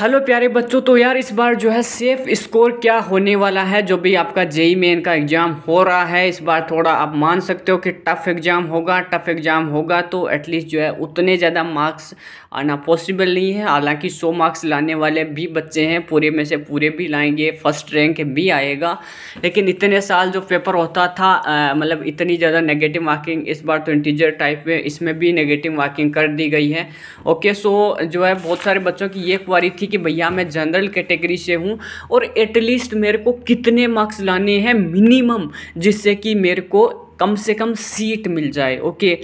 hello प्यारे बच्चों तो यार इस बार जो है सेफ स्कोर क्या होने वाला है जो भी आपका जेई मेन का एग्ज़ाम हो रहा है इस बार थोड़ा आप मान सकते हो कि टफ़ एग्ज़ाम होगा टफ़ एग्ज़ाम होगा तो एटलीस्ट जो है उतने ज़्यादा मार्क्स आना पॉसिबल नहीं है हालांकि 100 मार्क्स लाने वाले भी बच्चे हैं पूरे में से पूरे भी लाएंगे फर्स्ट रैंक भी आएगा लेकिन इतने साल जो पेपर होता था मतलब इतनी ज़्यादा नेगेटिव मार्किंग इस बार तो इंटीजर टाइप में इसमें भी नेगेटिव मार्किंग कर दी गई है ओके सो जो है बहुत सारे बच्चों की ये क्वारी थी कि भैया मैं जनरल कैटेगरी से हूँ और एटलीस्ट मेरे को कितने मार्क्स लाने हैं मिनिमम जिससे कि मेरे को कम से कम सीट मिल जाए ओके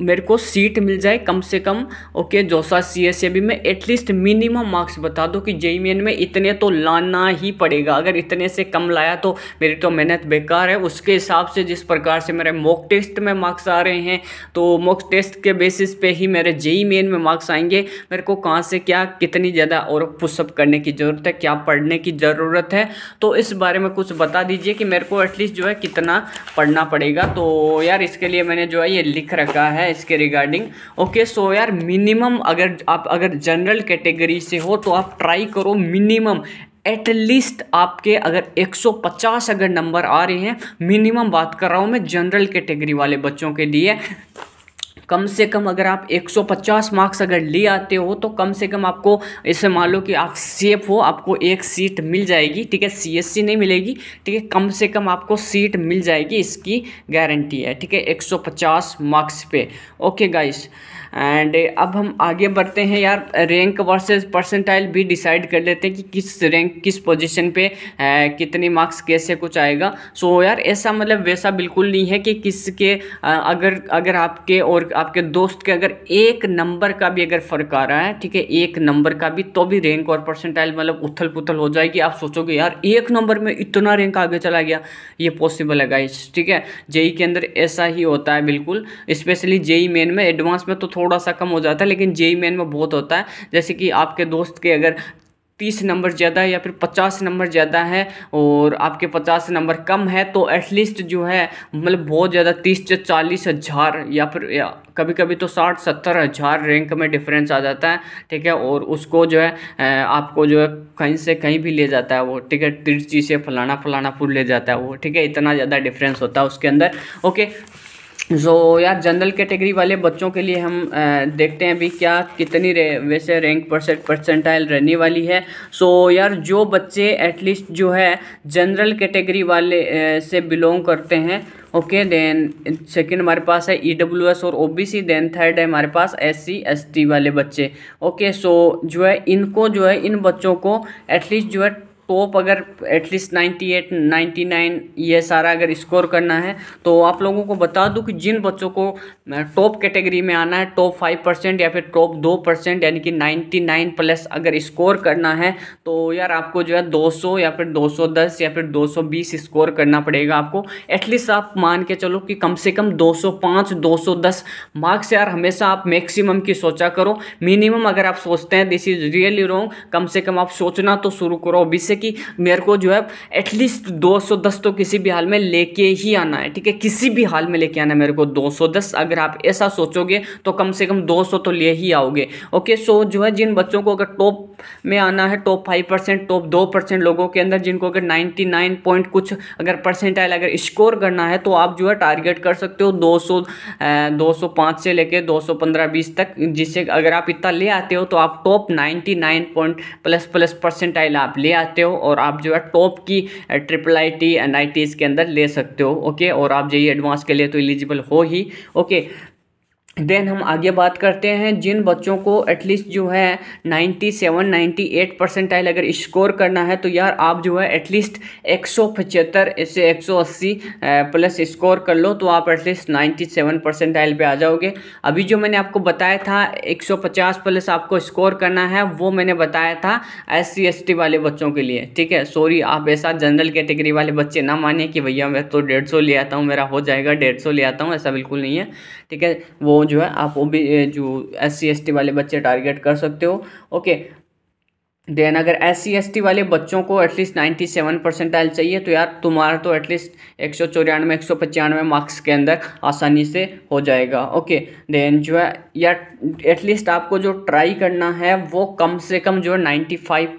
मेरे को सीट मिल जाए कम से कम ओके जोसा सी एस ए बी में एटलीस्ट मिनिमम मार्क्स बता दो कि जेई मेन में इतने तो लाना ही पड़ेगा अगर इतने से कम लाया तो मेरी तो मेहनत बेकार है उसके हिसाब से जिस प्रकार से मेरे मॉक टेस्ट में मार्क्स आ रहे हैं तो मॉक टेस्ट के बेसिस पे ही मेरे जेई मेन में मार्क्स आएंगे मेरे को कहाँ से क्या कितनी ज़्यादा और पुशअप करने की ज़रूरत है क्या पढ़ने की ज़रूरत है तो इस बारे में कुछ बता दीजिए कि मेरे को एटलीस्ट जो है कितना पढ़ना पड़ेगा तो यार इसके लिए मैंने जो है ये लिख रखा है है इसके रिगार्डिंग ओके सो यार मिनिमम अगर आप अगर जनरल कैटेगरी से हो तो आप ट्राई करो मिनिमम एटलीस्ट आपके अगर 150 अगर नंबर आ रहे हैं मिनिमम बात कर रहा हूँ मैं जनरल कैटेगरी वाले बच्चों के लिए कम से कम अगर आप 150 मार्क्स अगर ले आते हो तो कम से कम आपको ऐसे मान लो कि आप सेफ हो आपको एक सीट मिल जाएगी ठीक है सीएससी नहीं मिलेगी ठीक है कम से कम आपको सीट मिल जाएगी इसकी गारंटी है ठीक है 150 मार्क्स पे ओके गाइस एंड uh, अब हम आगे बढ़ते हैं यार रैंक वर्सेस परसेंटाइल भी डिसाइड कर लेते हैं कि किस रैंक किस पोजीशन पे आ, कितने मार्क्स कैसे कुछ आएगा सो so, यार ऐसा मतलब वैसा बिल्कुल नहीं है कि किसके uh, अगर अगर आपके और आपके दोस्त के अगर एक नंबर का भी अगर फ़र्क आ रहा है ठीक है एक नंबर का भी तो भी रैंक और परसेंटाइल मतलब उथल पुथल हो जाएगी आप सोचोगे यार एक नंबर में इतना रैंक आगे चला गया ये पॉसिबल है गाइस ठीक है जेई e e के अंदर ऐसा ही होता है बिल्कुल स्पेशली जेई मेन में एडवांस में तो थोड़ा थोड़ा सा कम हो जाता है लेकिन जेई मेन में बहुत होता है जैसे कि आपके दोस्त के अगर तीस नंबर ज़्यादा या फिर पचास नंबर ज़्यादा है और आपके पचास नंबर कम है तो एटलीस्ट जो है मतलब बहुत ज़्यादा तीस से चालीस हज़ार या फिर या कभी कभी तो साठ सत्तर हज़ार रैंक में डिफरेंस आ जाता है ठीक है और उसको जो है आपको जो है कहीं से कहीं भी ले जाता है वो ठीक है तिरची से फलाना फलाना फूल ले जाता है वो ठीक है इतना ज़्यादा डिफरेंस होता है उसके अंदर ओके सो so, यार जनरल कैटेगरी वाले बच्चों के लिए हम आ, देखते हैं अभी क्या कितनी रे, वैसे रैंक परसेंट परसेंटाइल रहने वाली है सो so, यार जो बच्चे एटलीस्ट जो है जनरल कैटेगरी वाले आ, से बिलोंग करते हैं ओके देन सेकंड हमारे पास है ई डब्ल्यू एस और O B C then third है हमारे पास एस सी एस टी वाले बच्चे ओके सो जो है इनको जो है इन बच्चों को एटलीस्ट जो है टॉप तो अगर एटलीस्ट 98, 99 ये सारा अगर स्कोर करना है तो आप लोगों को बता दूं कि जिन बच्चों को टॉप कैटेगरी में आना है टॉप फाइव परसेंट या फिर टॉप दो परसेंट यानी कि 99 प्लस अगर स्कोर करना है तो यार आपको जो है 200 या फिर 210 या फिर 220 स्कोर करना पड़ेगा आपको एटलीस्ट आप मान के चलो कि कम से कम सौ दस मार्क्स यार हमेशा आप मैक्सिमम की सोचा करो मिनिमम अगर आप सोचते हैं दिस इज़ रियली रॉन्ग कम से कम आप सोचना तो शुरू करो अभी से कि मेरे को जो है एटलीस्ट 210 तो किसी भी हाल में लेके ही आना है ठीक है किसी भी हाल में लेके आना है मेरे को 210 अगर आप ऐसा सोचोगे तो कम से कम 200 तो ले ही आओगे ओके सो जो है जिन बच्चों को अगर टॉप में आना है टॉप फाइव परसेंट टॉप दो परसेंट लोगों के अंदर जिनको अगर नाइन्टी नाइन पॉइंट कुछ अगर परसेंटाइल अगर स्कोर करना है तो आप जो है टारगेट कर सकते हो दो सौ दो सौ पाँच से लेकर दो सौ पंद्रह बीस तक जिससे अगर आप इतना ले आते हो तो आप top ninety nine point plus plus percentile आप ले आते हो हो और आप जो है टॉप की triple I T N I के अंदर ले सकते हो ओके और आप जो एडवांस e के लिए तो एलिजिबल हो ही ओके देन हम आगे बात करते हैं जिन बच्चों को एटलीस्ट जो है 97 98 परसेंटाइल अगर स्कोर करना है तो यार आप जो है एटलीस्ट एक सौ पचहत्तर से एक सौ अस्सी प्लस स्कोर कर लो तो आप एटलीस्ट 97 परसेंटाइल पे आ जाओगे अभी जो मैंने आपको बताया था 150 प्लस आपको स्कोर करना है वो मैंने बताया था एस सी वाले बच्चों के लिए ठीक है सॉरी आप ऐसा जनरल कैटेगरी वाले बच्चे ना माने कि भैया मैं तो डेढ़ ले आता हूँ मेरा हो जाएगा डेढ़ ले आता हूँ ऐसा बिल्कुल नहीं है ठीक है वो जो है आप वो भी जो एस सी वाले बच्चे टारगेट कर सकते हो ओके देन अगर एस सी वाले बच्चों को एटलीस्ट नाइन्टी सेवन परसेंटाइल चाहिए तो यार तुम्हारा तो एटलीस्ट एक सौ चौरानवे एक सौ पचानवे मार्क्स के अंदर आसानी से हो जाएगा ओके देन जो है यार एटलीस्ट आपको जो ट्राई करना है वो कम से कम जो है नाइन्टी फाइव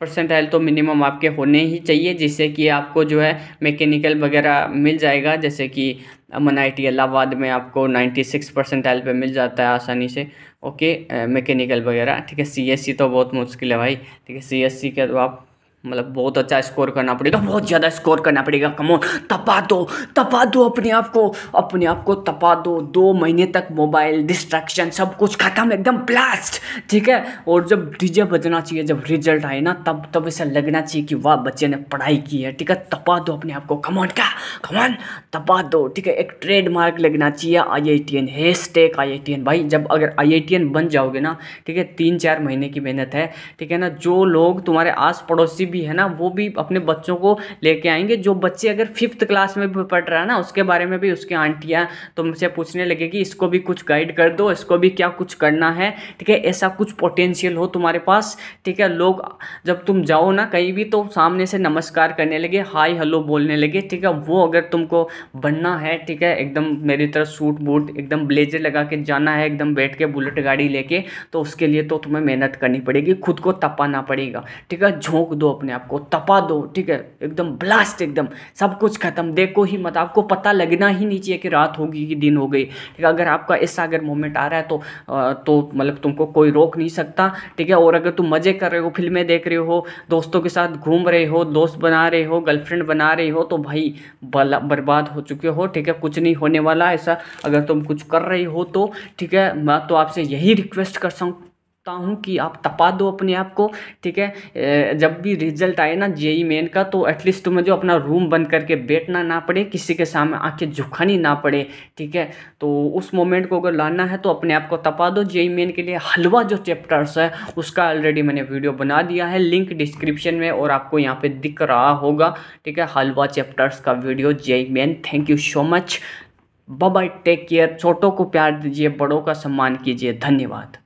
परसेंटाइल तो मिनिमम आपके होने ही चाहिए जिससे कि आपको जो है मैकेनिकल वगैरह मिल जाएगा जैसे कि अमन आई टी इलाहाबाद में आपको नाइन्टी सिक्स परसेंटाइल पर मिल जाता है आसानी से ओके मैकेनिकल वगैरह ठीक है सी एस सी तो बहुत मुश्किल है भाई ठीक है सी एस सी का तो आप मतलब बहुत अच्छा स्कोर करना पड़ेगा बहुत ज़्यादा स्कोर करना पड़ेगा कमोन तपा दो तपा दो अपने आप को अपने आप को तपा दो दो महीने तक मोबाइल डिस्ट्रैक्शन सब कुछ खत्म एकदम ब्लास्ट ठीक है और जब डीजे बजना चाहिए जब रिजल्ट आए ना तब तब ऐसा लगना चाहिए कि वाह बच्चे ने पढ़ाई की है ठीक है तपा दो अपने आप को कमोन क्या कमोन तपा दो ठीक है एक ट्रेडमार्क लगना चाहिए आई आई टी एन है stake I T IITian भाई जब अगर आई आई टी एन बन जाओगे ना ठीक है तीन चार महीने की मेहनत है ठीक है ना जो लोग तुम्हारे आस पड़ोसी भी है ना वो भी अपने बच्चों को लेके आएंगे जो बच्चे अगर फिफ्थ क्लास में भी पढ़ रहा है ना उसके बारे में भी उसके आंटियाँ तुमसे पूछने लगे कि इसको भी कुछ गाइड कर दो इसको भी क्या कुछ करना है ठीक है ऐसा कुछ पोटेंशियल हो तुम्हारे पास ठीक है लोग जब तुम जाओ ना कहीं भी तो सामने से नमस्कार करने लगे हाय हेलो बोलने लगे ठीक है वो अगर तुमको बनना है ठीक है एकदम मेरी तरह सूट बूट एकदम ब्लेजर लगा के जाना है एकदम बैठ के बुलेट गाड़ी लेके तो उसके लिए तो तुम्हें मेहनत करनी पड़ेगी खुद को तपाना पड़ेगा ठीक है झोंक दो अपने अपने आप को तपा दो ठीक है एकदम ब्लास्ट एकदम सब कुछ खत्म देखो ही मत आपको पता लगना ही नहीं चाहिए कि रात होगी कि दिन हो गई ठीक है अगर आपका ऐसा अगर मोमेंट आ रहा है तो आ, तो मतलब तुमको कोई रोक नहीं सकता ठीक है और अगर तुम मज़े कर रहे हो फिल्में देख रहे हो दोस्तों के साथ घूम रहे हो दोस्त बना रहे हो गर्लफ्रेंड बना रहे हो तो भाई बर्बाद हो चुके हो ठीक है कुछ नहीं होने वाला ऐसा अगर तुम कुछ कर रहे हो तो ठीक है मैं तो आपसे यही रिक्वेस्ट कर सकूँ सकता हूँ कि आप तपा दो अपने आप को ठीक है जब भी रिजल्ट आए ना जे ई मेन का तो एटलीस्ट तुम्हें जो अपना रूम बंद करके बैठना ना पड़े किसी के सामने आंखें झुकानी ना पड़े ठीक है तो उस मोमेंट को अगर लाना है तो अपने आप को तपा दो जेई मेन के लिए हलवा जो चैप्टर्स है उसका ऑलरेडी मैंने वीडियो बना दिया है लिंक डिस्क्रिप्शन में और आपको यहाँ पर दिख रहा होगा ठीक है हलवा चैप्टर्स का video JEE Main thank you so much bye take care छोटों को प्यार दीजिए बड़ों का सम्मान कीजिए धन्यवाद